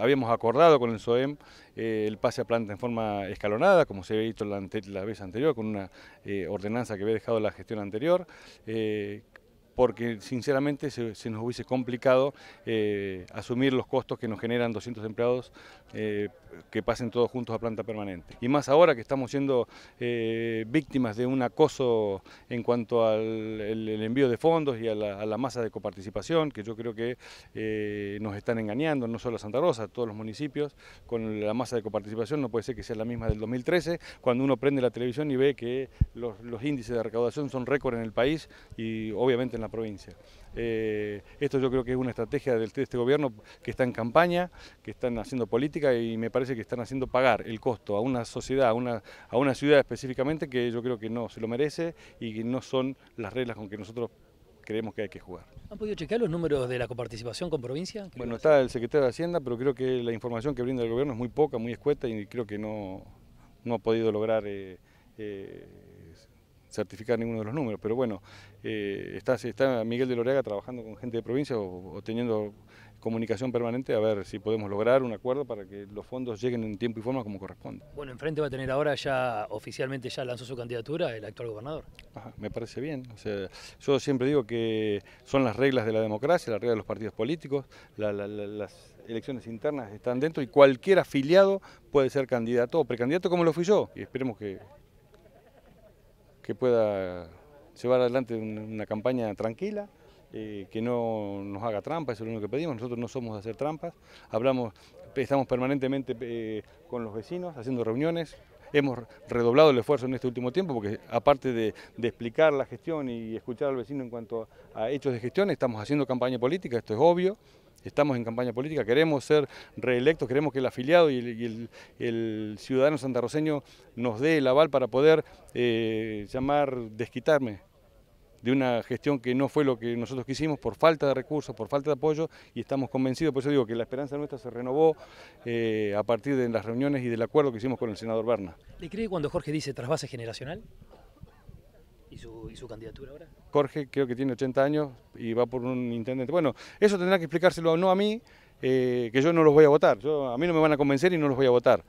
habíamos acordado con el SOEM eh, el pase a planta en forma escalonada, como se había visto la, vez anterior, con una eh, ordenanza que había dejado la gestión anterior, eh, porque sinceramente se, nos hubiese complicado eh, asumir los costos que nos generan 200 empleados eh, que pasen todos juntos a planta permanente. Y más ahora que estamos siendo eh, víctimas de un acoso en cuanto al envío de fondos y a la, masa de coparticipación, que yo creo que nos están engañando, no solo a Santa Rosa, a todos los municipios, con la masa de coparticipación, no puede ser que sea la misma del 2013, cuando uno prende la televisión y ve que los, los índices de recaudación son récord en el país y obviamente en la provincia. Eh, esto yo creo que es una estrategia de este gobierno que está en campaña, que están haciendo política y me parece que están haciendo pagar el costo a una sociedad, a una, a una ciudad específicamente que yo creo que no se lo merece y que no son las reglas con que nosotros creemos que hay que jugar. ¿Han podido chequear los números de la coparticipación con provincia? Bueno, está el secretario de Hacienda, pero creo que la información que brinda el gobierno es muy poca, muy escueta y creo que no, ha podido lograr... Eh, eh, certificar ninguno de los números, pero bueno, eh, está, Miguel de Loreaga trabajando con gente de provincia o, teniendo comunicación permanente a ver si podemos lograr un acuerdo para que los fondos lleguen en tiempo y forma como corresponde. Bueno, enfrente va a tener ahora ya, oficialmente ya lanzó su candidatura el actual gobernador. me parece bien, o sea, yo siempre digo que son las reglas de la democracia, las reglas de los partidos políticos, las elecciones internas están dentro y cualquier afiliado puede ser candidato o precandidato como lo fui yo y esperemos que que pueda llevar adelante una campaña tranquila, eh, que no nos haga trampa, es lo único que pedimos, nosotros no somos de hacer trampas, hablamos, estamos permanentemente con los vecinos, haciendo reuniones, hemos redoblado el esfuerzo en este último tiempo, porque aparte de, explicar la gestión y escuchar al vecino en cuanto a hechos de gestión, estamos haciendo campaña política, esto es obvio, Estamos en campaña política, queremos ser reelectos, queremos que el afiliado y el, ciudadano santarroceño nos dé el aval para poder eh, llamar desquitarme de una gestión que no fue lo que nosotros quisimos por falta de recursos, por falta de apoyo y estamos convencidos, por eso digo que la esperanza nuestra se renovó eh, a partir de las reuniones y del acuerdo que hicimos con el senador Berna. ¿Le cree cuando Jorge dice trasvase generacional? ¿Y su, candidatura ahora? Jorge creo que tiene 80 años y va por un intendente. Bueno, eso tendrá que explicárselo no a mí, eh, que yo no los voy a votar. Yo, a mí no me van a convencer y no los voy a votar.